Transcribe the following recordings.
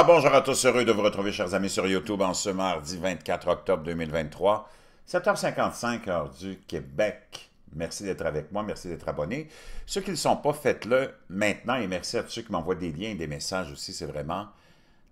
Ah, bonjour à tous, heureux de vous retrouver, chers amis, sur YouTube en ce mardi 24 octobre 2023, 7h55, heure du Québec. Merci d'être avec moi, merci d'être abonné. Ceux qui ne le sont pas, faites-le maintenant et merci à ceux qui m'envoient des liens et des messages aussi, c'est vraiment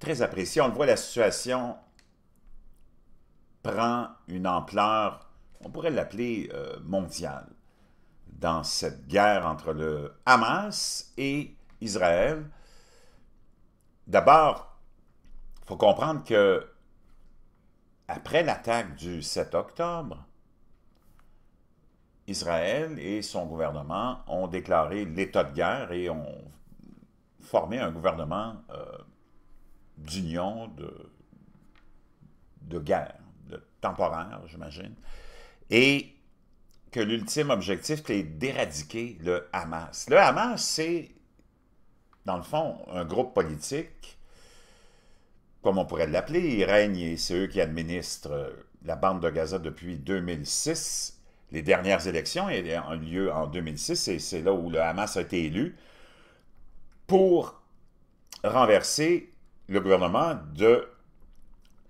très apprécié. On le voit, la situation prend une ampleur, on pourrait l'appeler euh, mondiale, dans cette guerre entre le Hamas et Israël. D'abord, il faut comprendre que après l'attaque du 7 octobre, Israël et son gouvernement ont déclaré l'état de guerre et ont formé un gouvernement euh, d'union de, de guerre, de temporaire, j'imagine, et que l'ultime objectif, est d'éradiquer le Hamas. Le Hamas, c'est, dans le fond, un groupe politique comme on pourrait l'appeler, ils règnent et c'est eux qui administrent euh, la bande de Gaza depuis 2006. Les dernières élections ont eu lieu en 2006 et c'est là où le Hamas a été élu pour renverser le gouvernement de,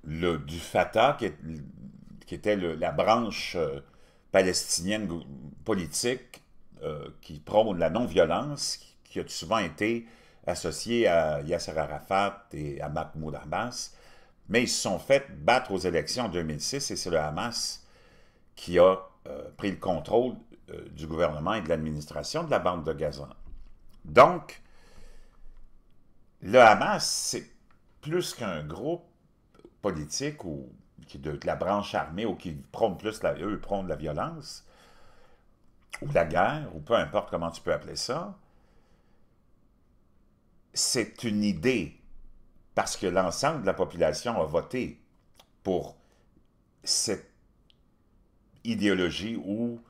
le, du Fatah, qui, était la branche euh, palestinienne politique euh, qui prône la non-violence, qui a souvent été associés à Yasser Arafat et à Mahmoud Abbas, mais ils se sont fait battre aux élections en 2006 et c'est le Hamas qui a euh, pris le contrôle euh, du gouvernement et de l'administration de la bande de Gaza. Donc, le Hamas, c'est plus qu'un groupe politique ou qui de, la branche armée ou qui prône plus, eux la violence ou la guerre, ou peu importe comment tu peux appeler ça, c'est une idée, parce que l'ensemble de la population a voté pour cette idéologie ou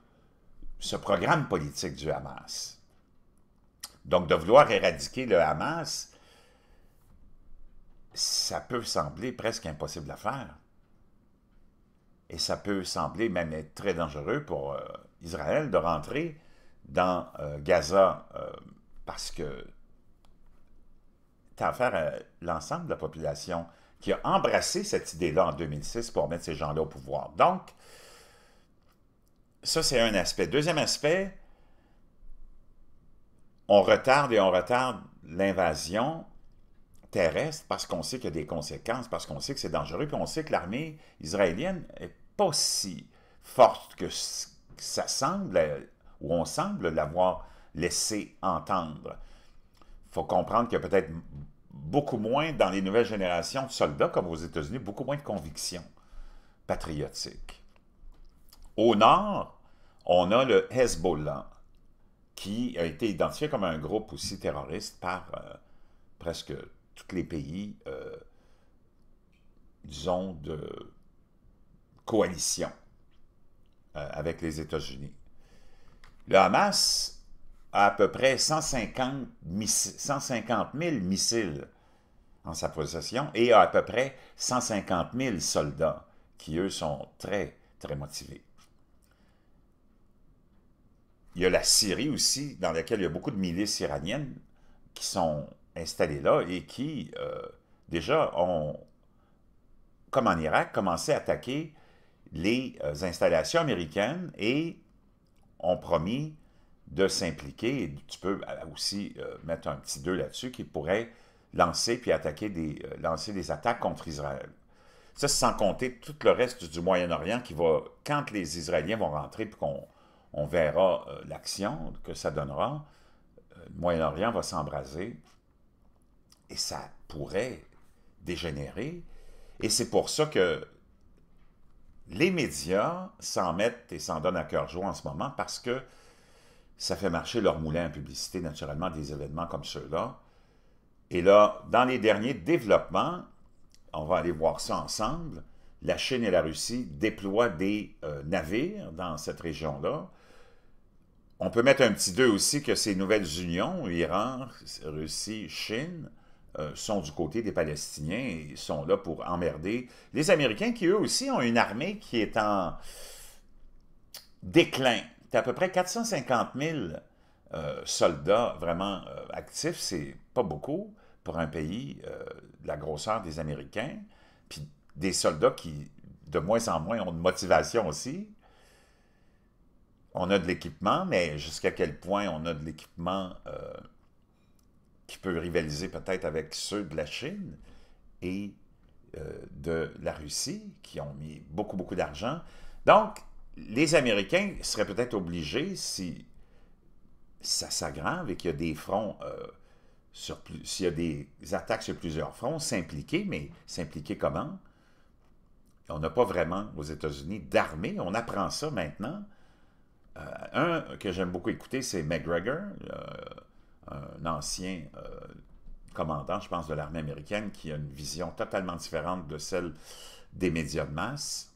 ce programme politique du Hamas. Donc, de vouloir éradiquer le Hamas, ça peut sembler presque impossible à faire. Et ça peut sembler même être très dangereux pour euh, Israël de rentrer dans euh, Gaza euh, parce que T'as affaire à l'ensemble de la population qui a embrassé cette idée-là en 2006 pour mettre ces gens-là au pouvoir. Donc, ça, c'est un aspect. Deuxième aspect, on retarde et on retarde l'invasion terrestre parce qu'on sait qu'il y a des conséquences, parce qu'on sait que c'est dangereux, puis on sait que l'armée israélienne n'est pas si forte que ça semble, ou on semble l'avoir laissé entendre faut comprendre qu'il y a peut-être beaucoup moins dans les nouvelles générations de soldats, comme aux États-Unis, beaucoup moins de convictions patriotiques. Au nord, on a le Hezbollah, qui a été identifié comme un groupe aussi terroriste par euh, presque tous les pays, euh, disons, de coalition euh, avec les États-Unis. Le Hamas à, peu près 150, 000 missiles en sa possession et à peu près 150 000 soldats qui, eux, sont très, très motivés. Il y a la Syrie aussi, dans laquelle il y a beaucoup de milices iraniennes qui sont installées là et qui, euh, déjà, ont, comme en Irak, commencé à attaquer les euh, installations américaines et ont promis de s'impliquer. Et tu peux euh, aussi euh, mettre un petit 2 là-dessus qui pourrait lancer puis attaquer des, euh, lancer des attaques contre Israël. Ça, sans compter tout le reste du Moyen-Orient qui va, quand les Israéliens vont rentrer puis qu'on on verra l'action que ça donnera, le Moyen-Orient va s'embraser et ça pourrait dégénérer. Et c'est pour ça que les médias s'en mettent et s'en donnent à cœur joie en ce moment parce que ça fait marcher leur moulin à publicité, naturellement, des événements comme ceux-là. Et là, dans les derniers développements, on va aller voir ça ensemble, la Chine et la Russie déploient des euh, navires dans cette région-là. On peut mettre un petit 2 aussi que ces nouvelles unions, Iran, Russie, Chine, euh, sont du côté des Palestiniens et sont là pour emmerder les Américains qui, eux aussi, ont une armée qui est en déclin à peu près 450 000 euh, soldats vraiment euh, actifs, c'est pas beaucoup pour un pays euh, de la grosseur des Américains, puis des soldats qui, de moins en moins, ont de motivation aussi. On a de l'équipement, mais jusqu'à quel point on a de l'équipement qui peut rivaliser peut-être avec ceux de la Chine et de la Russie, qui ont mis beaucoup, beaucoup d'argent. Donc, les Américains seraient peut-être obligés, si ça s'aggrave et qu'il y a des fronts, euh, s'il y a des attaques sur plusieurs fronts, s'impliquer, mais s'impliquer comment? On n'a pas vraiment aux États-Unis d'armée, on apprend ça maintenant. Euh, un que j'aime beaucoup écouter, c'est McGregor, euh, un ancien commandant, je pense, de l'armée américaine, qui a une vision totalement différente de celle des médias de masse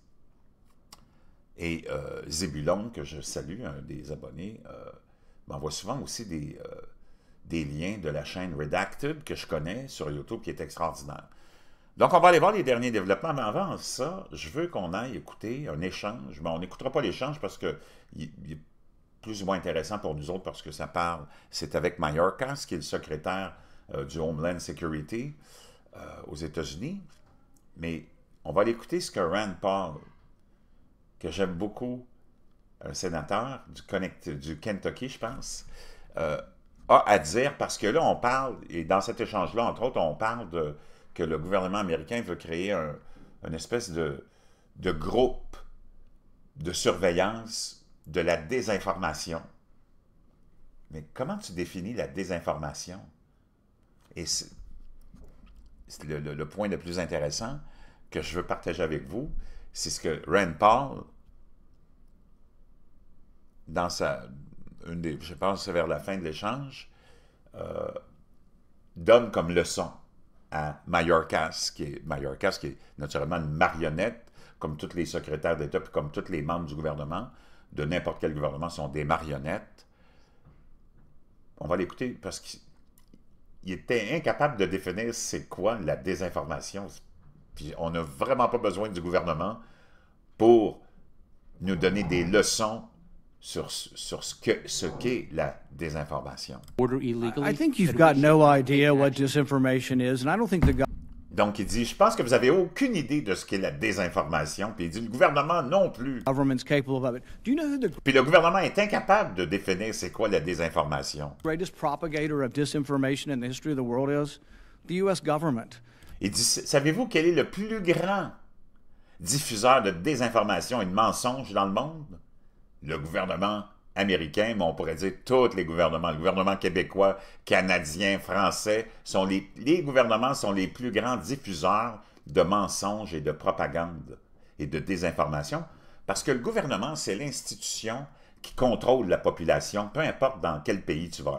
et euh, Zébulon, que je salue, un des abonnés, euh, m'envoie souvent aussi euh, des, liens de la chaîne Redacted que je connais sur YouTube qui est extraordinaire. Donc, on va aller voir les derniers développements, mais avant ça, je veux qu'on aille écouter un échange. Mais on n'écoutera pas l'échange parce que il, est plus ou moins intéressant pour nous autres parce que ça parle. C'est avec Mayorkas, qui est le secrétaire du Homeland Security aux États-Unis. Mais on va l'écouter. ce que Rand Paul que j'aime beaucoup, un sénateur du, Connect, du Kentucky, je pense, euh, a à dire, parce que là, on parle, et dans cet échange-là, entre autres, on parle de, que le gouvernement américain veut créer un, une espèce de, groupe de surveillance de la désinformation. Mais comment tu définis la désinformation? Et c'est le, point le plus intéressant que je veux partager avec vous, c'est ce que Rand Paul, dans sa, une des, je pense vers la fin de l'échange, euh, donne comme leçon à Mayorkas, qui est, Mayorkas, qui est naturellement une marionnette, comme tous les secrétaires d'État, puis comme tous les membres du gouvernement, de n'importe quel gouvernement, sont des marionnettes. On va l'écouter parce qu'il était incapable de définir c'est quoi la désinformation. Puis on n'a vraiment pas besoin du gouvernement pour nous donner des leçons sur, sur ce que ce qu'est la désinformation. Donc il dit, je pense que vous avez aucune idée de ce qu'est la désinformation. Puis il dit, le gouvernement non plus. Puis le gouvernement est incapable de définir c'est quoi la désinformation. Et Savez-vous quel est le plus grand diffuseur de désinformation et de mensonges dans le monde Le gouvernement américain, mais on pourrait dire tous les gouvernements, le gouvernement québécois, canadien, français, sont les, les, gouvernements sont les plus grands diffuseurs de mensonges et de propagande et de désinformation, parce que le gouvernement, c'est l'institution qui contrôle la population, peu importe dans quel pays tu vas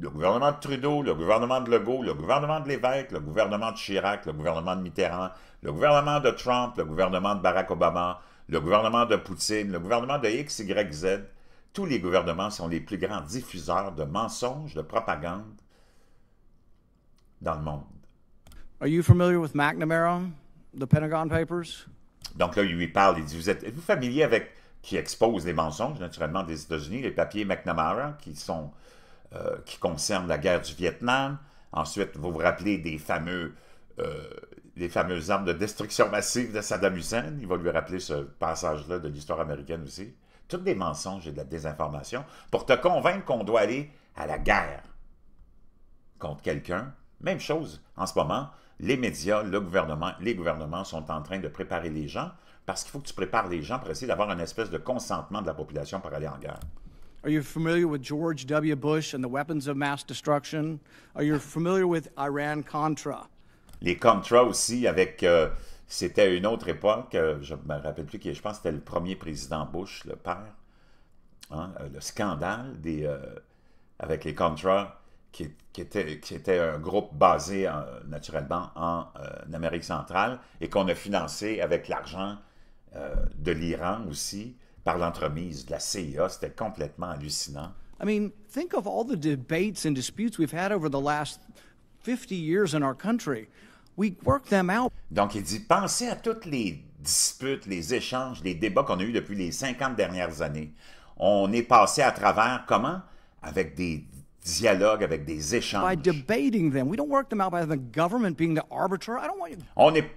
le gouvernement de Trudeau, le gouvernement de Legault, le gouvernement de l'évêque, le gouvernement de Chirac, le gouvernement de Mitterrand, le gouvernement de Trump, le gouvernement de Barack Obama, le gouvernement de Poutine, le gouvernement de XYZ, tous les gouvernements sont les plus grands diffuseurs de mensonges, de propagande dans le monde. Are you familiar with McNamara, the Pentagon Papers? Donc là, il lui parle, il dit, vous êtes, êtes vous familier avec qui expose les mensonges, naturellement, des États-Unis, les papiers McNamara, qui sont euh, qui concerne la guerre du Vietnam. Ensuite, vous vous rappelez des fameux euh, fameuses armes de destruction massive de Saddam Hussein. Il va lui rappeler ce passage-là de l'histoire américaine aussi. Toutes des mensonges et de la désinformation pour te convaincre qu'on doit aller à la guerre contre quelqu'un. Même chose en ce moment. Les médias, le gouvernement, les gouvernements sont en train de préparer les gens parce qu'il faut que tu prépares les gens pour essayer d'avoir une espèce de consentement de la population pour aller en guerre. Are you familiar with George W. Bush and the weapons of mass destruction? Are you familiar with Iran-Contra? Les Contra aussi, avec... Euh, c'était une autre époque, euh, je me rappelle plus qui, je pense que c'était le premier président Bush, le père. Hein, euh, le scandale des, avec les Contra, qui, était, qui, était, un groupe basé naturellement en, Amérique centrale et qu'on a financé avec l'argent de l'Iran aussi par l'entremise de la CIA. C'était complètement hallucinant. I mean, think of all the debates and disputes we've had over the last years in our country. We them out. Donc, il dit, pensez à toutes les disputes, les échanges, les débats qu'on a eus depuis les 50 dernières années. On est passé à travers comment? Avec des dialogues, avec des échanges. On n'est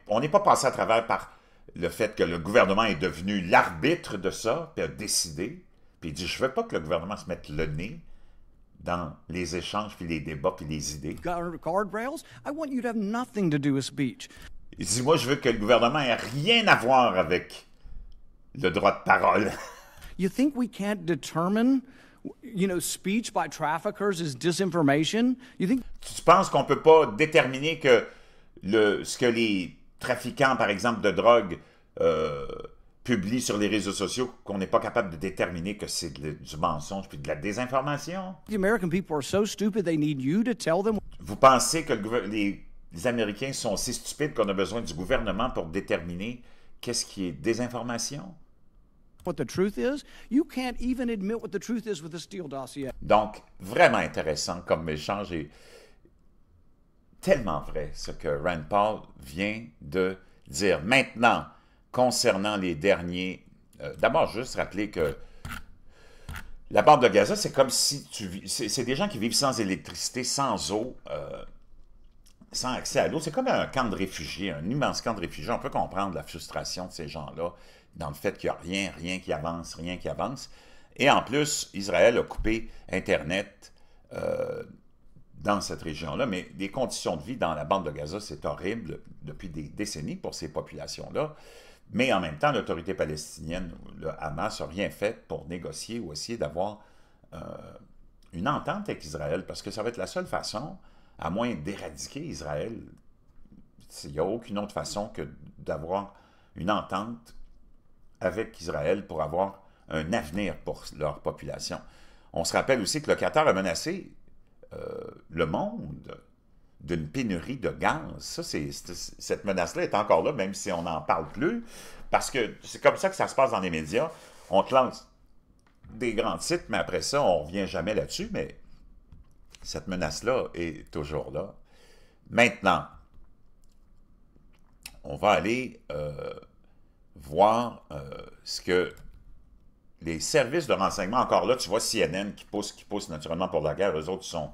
on n'est pas passé à travers par le fait que le gouvernement est devenu l'arbitre de ça, puis a décidé, puis il dit, je veux pas que le gouvernement se mette le nez dans les échanges, puis les débats, puis les idées. Il dit, moi, je veux que le gouvernement ait rien à voir avec le droit de parole. Tu penses qu'on peut pas déterminer que le, ce que les trafiquants, par exemple, de drogue euh, publient sur les réseaux sociaux qu'on n'est pas capable de déterminer que c'est du mensonge puis de la désinformation? Vous pensez que les, Américains sont si stupides qu'on a besoin du gouvernement pour déterminer qu'est-ce qui est désinformation? Donc, vraiment intéressant comme échange et tellement vrai ce que Rand Paul vient de dire. Maintenant, concernant les derniers, euh, d'abord juste rappeler que la bande de Gaza, c'est comme si tu c'est des gens qui vivent sans électricité, sans eau, euh, sans accès à l'eau. C'est comme un camp de réfugiés, un immense camp de réfugiés. On peut comprendre la frustration de ces gens-là dans le fait qu'il n'y a rien, rien qui avance, rien qui avance. Et en plus, Israël a coupé Internet. Euh, dans cette région-là, mais les conditions de vie dans la bande de Gaza, c'est horrible depuis des décennies pour ces populations-là. Mais en même temps, l'autorité palestinienne, le Hamas, n'a rien fait pour négocier ou essayer d'avoir euh, une entente avec Israël, parce que ça va être la seule façon, à moins d'éradiquer Israël, il n'y a aucune autre façon que d'avoir une entente avec Israël pour avoir un avenir pour leur population. On se rappelle aussi que le Qatar a menacé euh, le monde d'une pénurie de gaz. Ça, c'est, cette menace-là est encore là, même si on n'en parle plus, parce que c'est comme ça que ça se passe dans les médias. On te des grands titres, mais après ça, on ne revient jamais là-dessus, mais cette menace-là est toujours là. Maintenant, on va aller euh, voir euh, ce que les services de renseignement, encore là, tu vois CNN qui pousse, qui pousse naturellement pour la guerre, eux autres sont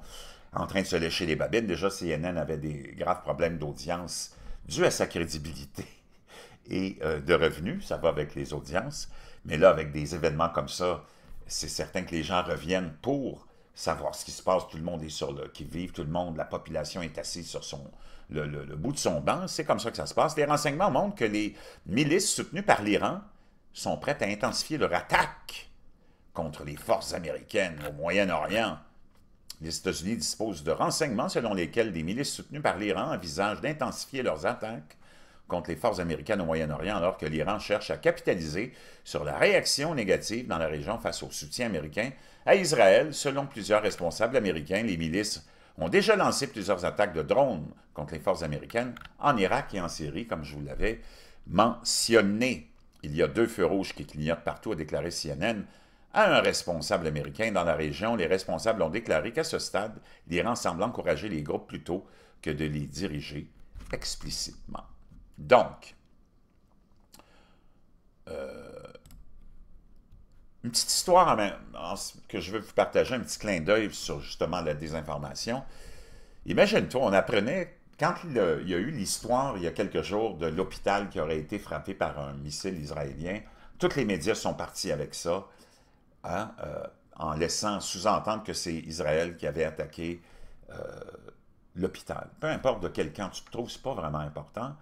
en train de se lécher les babines. Déjà, CNN avait des graves problèmes d'audience dû à sa crédibilité et euh, de revenus. Ça va avec les audiences. Mais là, avec des événements comme ça, c'est certain que les gens reviennent pour savoir ce qui se passe. Tout le monde est sur le qui vivent, tout le monde, la population est assise sur son, le, le bout de son banc. C'est comme ça que ça se passe. Les renseignements montrent que les milices soutenues par l'Iran sont prêtes à intensifier leur attaque contre les forces américaines au Moyen-Orient. Les États-Unis disposent de renseignements selon lesquels des milices soutenues par l'Iran envisagent d'intensifier leurs attaques contre les forces américaines au Moyen-Orient alors que l'Iran cherche à capitaliser sur la réaction négative dans la région face au soutien américain à Israël. Selon plusieurs responsables américains, les milices ont déjà lancé plusieurs attaques de drones contre les forces américaines en Irak et en Syrie, comme je vous l'avais mentionné. Il y a deux feux rouges qui clignotent partout, a déclaré CNN à un responsable américain dans la région, les responsables ont déclaré qu'à ce stade, l'Iran semble encourager les groupes plutôt que de les diriger explicitement. Donc, euh, une petite histoire que je veux vous partager, un petit clin d'œil sur justement la désinformation. Imagine-toi, on apprenait, quand il y a eu l'histoire il y a quelques jours de l'hôpital qui aurait été frappé par un missile israélien, tous les médias sont partis avec ça. Hein, euh, en laissant sous-entendre que c'est Israël qui avait attaqué euh, l'hôpital. Peu importe de quel camp tu te trouves, c'est pas vraiment important.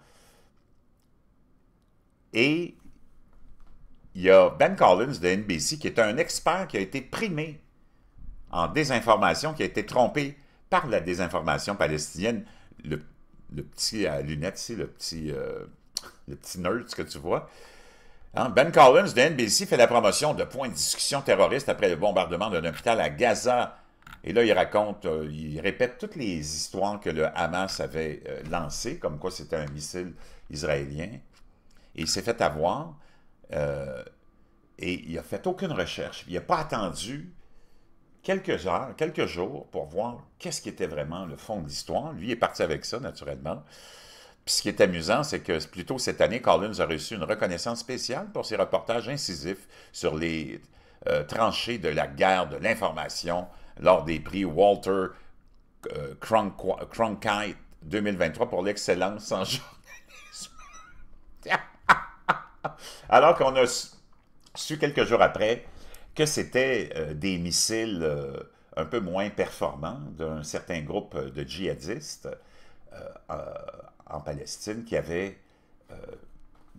Et il y a Ben Collins de NBC qui est un expert qui a été primé en désinformation, qui a été trompé par la désinformation palestinienne. Le, petit à lunettes, ici, le petit, euh, le petit nerd que tu vois, Hein? Ben Collins de NBC fait la promotion de points de discussion terroriste après le bombardement d'un hôpital à Gaza. Et là, il raconte, euh, il répète toutes les histoires que le Hamas avait euh, lancées, comme quoi c'était un missile israélien. Et il s'est fait avoir. Euh, et il n'a fait aucune recherche. Il n'a pas attendu quelques heures, quelques jours pour voir qu'est-ce qui était vraiment le fond de l'histoire. Lui est parti avec ça, naturellement ce qui est amusant, c'est que plutôt cette année, Collins a reçu une reconnaissance spéciale pour ses reportages incisifs sur les euh, tranchées de la guerre de l'information lors des prix Walter euh, Cronkite 2023 pour l'excellence en journalisme. Alors qu'on a su, quelques jours après que c'était euh, des missiles un peu moins performants d'un certain groupe de djihadistes euh, en Palestine qui avait, euh,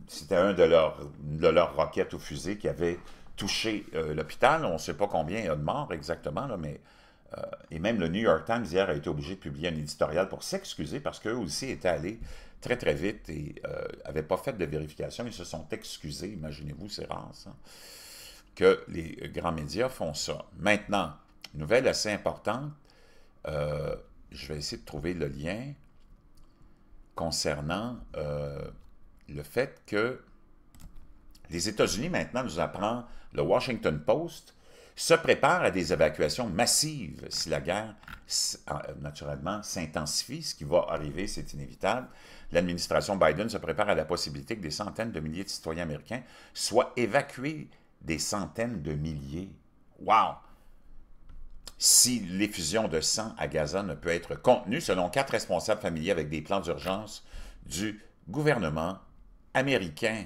c'était un de leurs, roquettes ou fusées qui avait touché euh, l'hôpital. On ne sait pas combien il y a de morts exactement, là, mais euh, et même le New York Times hier a été obligé de publier un éditorial pour s'excuser parce qu'eux aussi étaient allés très très vite et n'avaient pas fait de vérification. Ils se sont excusés, imaginez-vous, c'est rare que les grands médias font ça. Maintenant, nouvelle assez importante, je vais essayer de trouver le lien concernant euh, le fait que les États-Unis, maintenant, nous apprend le Washington Post, se prépare à des évacuations massives si la guerre, naturellement, s'intensifie. Ce qui va arriver, c'est inévitable. L'administration Biden se prépare à la possibilité que des centaines de milliers de citoyens américains soient évacués. Des centaines de milliers. Wow! si l'effusion de sang à Gaza ne peut être contenue, selon quatre responsables familiers avec des plans d'urgence du gouvernement américain.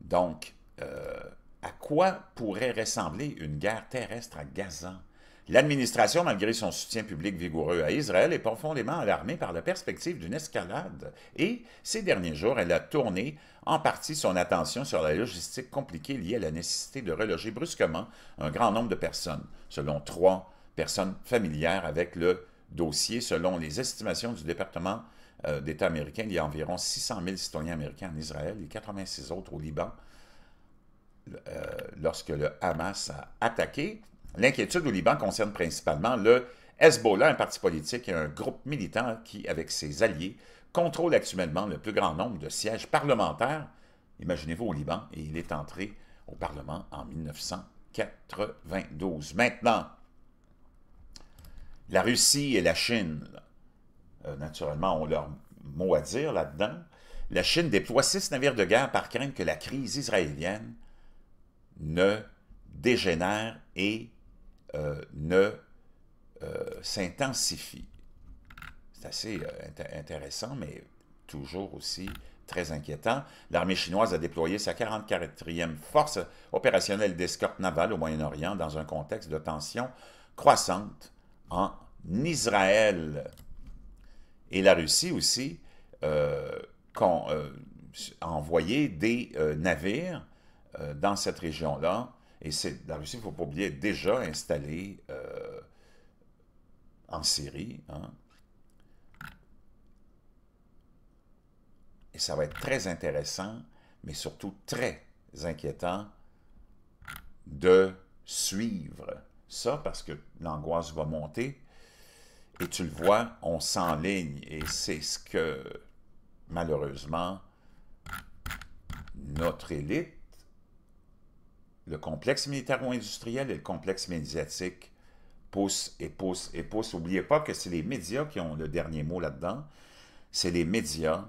Donc, euh, à quoi pourrait ressembler une guerre terrestre à Gaza? L'administration, malgré son soutien public vigoureux à Israël, est profondément alarmée par la perspective d'une escalade et, ces derniers jours, elle a tourné en partie son attention sur la logistique compliquée liée à la nécessité de reloger brusquement un grand nombre de personnes, selon trois personnes familières avec le dossier. Selon les estimations du département euh, d'État américain, il y a environ 600 000 citoyens américains en Israël et 86 autres au Liban. Euh, lorsque le Hamas a attaqué L'inquiétude au Liban concerne principalement le Hezbollah, un parti politique et un groupe militant qui, avec ses alliés, contrôle actuellement le plus grand nombre de sièges parlementaires. Imaginez-vous au Liban, et il est entré au Parlement en 1992. Maintenant, la Russie et la Chine, euh, naturellement, ont leur mot à dire là-dedans. La Chine déploie six navires de guerre par crainte que la crise israélienne ne dégénère et euh, ne euh, s'intensifie. C'est assez euh, intéressant, mais toujours aussi très inquiétant. L'armée chinoise a déployé sa 44e force opérationnelle d'escorte navale au Moyen-Orient dans un contexte de tensions croissante en Israël. Et la Russie aussi a envoyé des navires dans cette région-là et la Russie, il ne faut pas oublier, est déjà installée euh, en Syrie. Hein. Et ça va être très intéressant, mais surtout très inquiétant de suivre ça parce que l'angoisse va monter. Et tu le vois, on s'enligne et c'est ce que, malheureusement, notre élite le complexe militaro-industriel et le complexe médiatique poussent et poussent et poussent. N'oubliez pas que c'est les médias qui ont le dernier mot là-dedans. C'est les médias.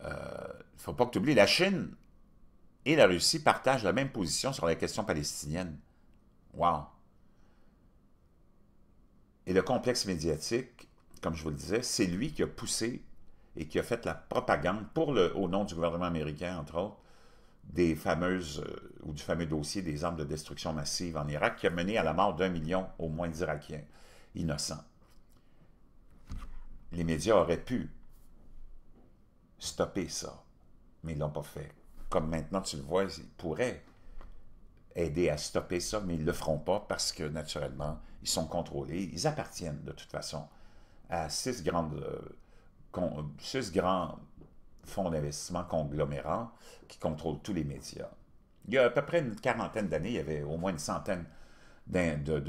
Il euh, ne faut pas que tu oublies, la Chine et la Russie partagent la même position sur la question palestinienne. Wow! Et le complexe médiatique, comme je vous le disais, c'est lui qui a poussé et qui a fait la propagande pour le, au nom du gouvernement américain, entre autres, des fameuses, euh, ou du fameux dossier des armes de destruction massive en Irak qui a mené à la mort d'un million au moins d'Irakiens innocents. Les médias auraient pu stopper ça, mais ils ne l'ont pas fait. Comme maintenant tu le vois, ils pourraient aider à stopper ça, mais ils ne le feront pas parce que naturellement, ils sont contrôlés. Ils appartiennent de toute façon à six grandes... Euh, euh, six grands fonds d'investissement conglomérant qui contrôle tous les médias. Il y a à peu près une quarantaine d'années, il y avait au moins une centaine de,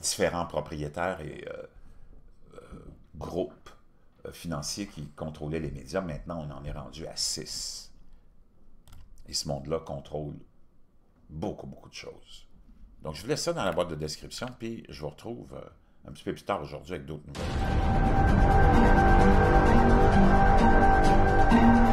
différents propriétaires et euh, euh, groupes euh, financiers qui contrôlaient les médias. Maintenant, on en est rendu à six. Et ce monde-là contrôle beaucoup, beaucoup de choses. Donc, je vous laisse ça dans la boîte de description, puis je vous retrouve un petit peu plus tard aujourd'hui avec d'autres nouvelles. thank you